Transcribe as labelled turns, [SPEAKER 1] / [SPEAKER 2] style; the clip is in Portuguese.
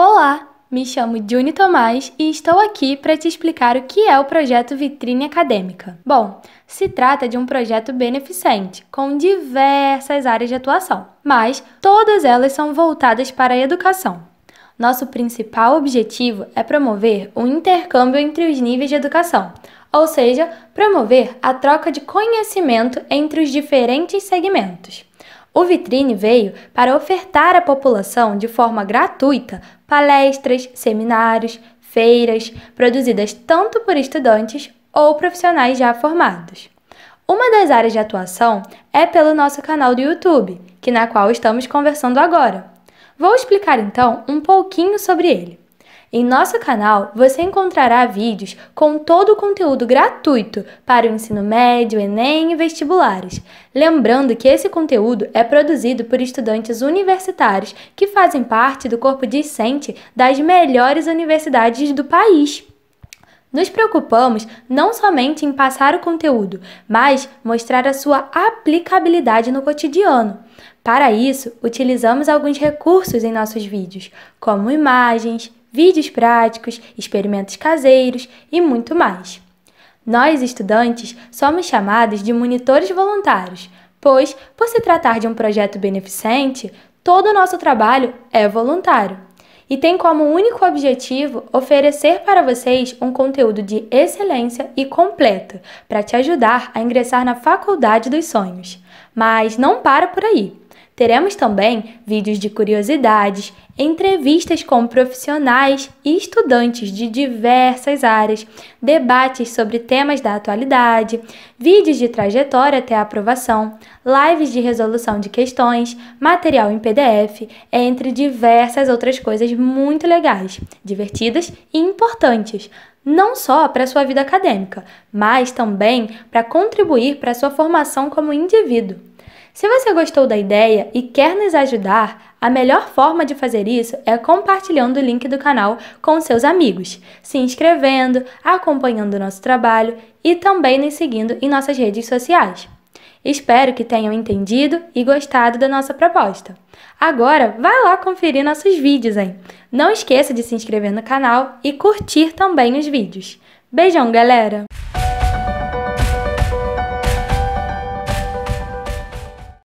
[SPEAKER 1] Olá, me chamo Juni Tomás e estou aqui para te explicar o que é o projeto Vitrine Acadêmica. Bom, se trata de um projeto beneficente com diversas áreas de atuação, mas todas elas são voltadas para a educação. Nosso principal objetivo é promover o um intercâmbio entre os níveis de educação, ou seja, promover a troca de conhecimento entre os diferentes segmentos. O Vitrine veio para ofertar à população de forma gratuita palestras, seminários, feiras, produzidas tanto por estudantes ou profissionais já formados. Uma das áreas de atuação é pelo nosso canal do YouTube, que na qual estamos conversando agora. Vou explicar então um pouquinho sobre ele. Em nosso canal, você encontrará vídeos com todo o conteúdo gratuito para o ensino médio, Enem e vestibulares. Lembrando que esse conteúdo é produzido por estudantes universitários que fazem parte do corpo discente das melhores universidades do país. Nos preocupamos não somente em passar o conteúdo, mas mostrar a sua aplicabilidade no cotidiano. Para isso, utilizamos alguns recursos em nossos vídeos, como imagens, vídeos práticos, experimentos caseiros e muito mais. Nós, estudantes, somos chamados de monitores voluntários, pois, por se tratar de um projeto beneficente, todo o nosso trabalho é voluntário e tem como único objetivo oferecer para vocês um conteúdo de excelência e completo para te ajudar a ingressar na faculdade dos sonhos. Mas não para por aí. Teremos também vídeos de curiosidades, entrevistas com profissionais e estudantes de diversas áreas, debates sobre temas da atualidade, vídeos de trajetória até a aprovação, lives de resolução de questões, material em PDF, entre diversas outras coisas muito legais, divertidas e importantes não só para sua vida acadêmica, mas também para contribuir para sua formação como indivíduo. Se você gostou da ideia e quer nos ajudar, a melhor forma de fazer isso é compartilhando o link do canal com seus amigos, se inscrevendo, acompanhando o nosso trabalho e também nos seguindo em nossas redes sociais. Espero que tenham entendido e gostado da nossa proposta. Agora, vai lá conferir nossos vídeos, hein? Não esqueça de se inscrever no canal e curtir também os vídeos. Beijão, galera!